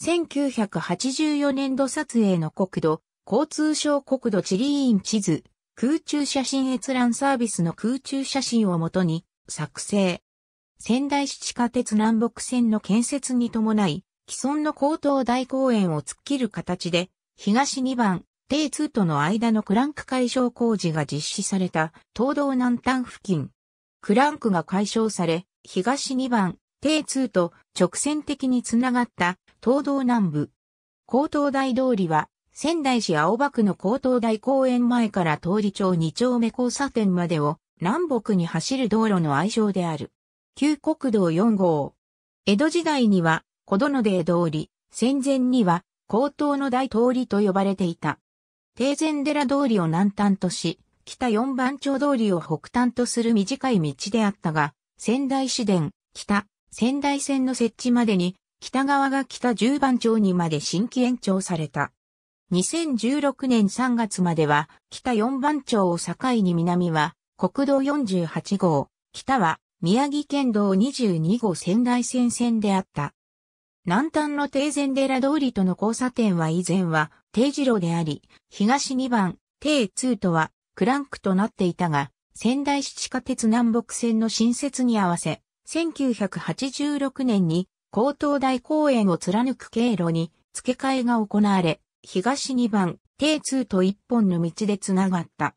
1984年度撮影の国土、交通省国土地理院地図、空中写真閲覧サービスの空中写真をもとに作成。仙台市地下鉄南北線の建設に伴い、既存の高等大公園を突っ切る形で、東2番、定通との間のクランク解消工事が実施された東道南端付近。クランクが解消され、東2番、定通と直線的につながった東道南部。高東大通りは、仙台市青葉区の高東大公園前から通り町2丁目交差点までを南北に走る道路の愛称である。旧国道4号。江戸時代には、小殿で通り、戦前には、高東の大通りと呼ばれていた。定前寺通りを南端とし、北四番町通りを北端とする短い道であったが、仙台市電、北、仙台線の設置までに北側が北十番町にまで新規延長された。2016年3月までは北四番町を境に南は国道48号、北は宮城県道22号仙台線線であった。南端の定前寺通りとの交差点は以前は定次路であり、東2番、定2とはクランクとなっていたが、仙台市地下鉄南北線の新設に合わせ、1986年に高等大公園を貫く経路に付け替えが行われ、東2番、定通と一本の道でつながった。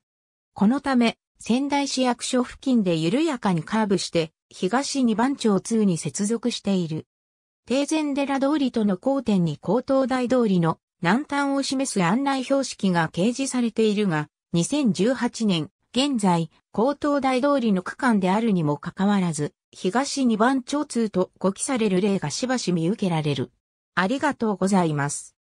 このため、仙台市役所付近で緩やかにカーブして、東2番町通に接続している。定前寺通りとの交点に高等大通りの南端を示す案内標識が掲示されているが、2018年現在、高等大通りの区間であるにもかかわらず、東二番町通と誤記される例がしばし見受けられる。ありがとうございます。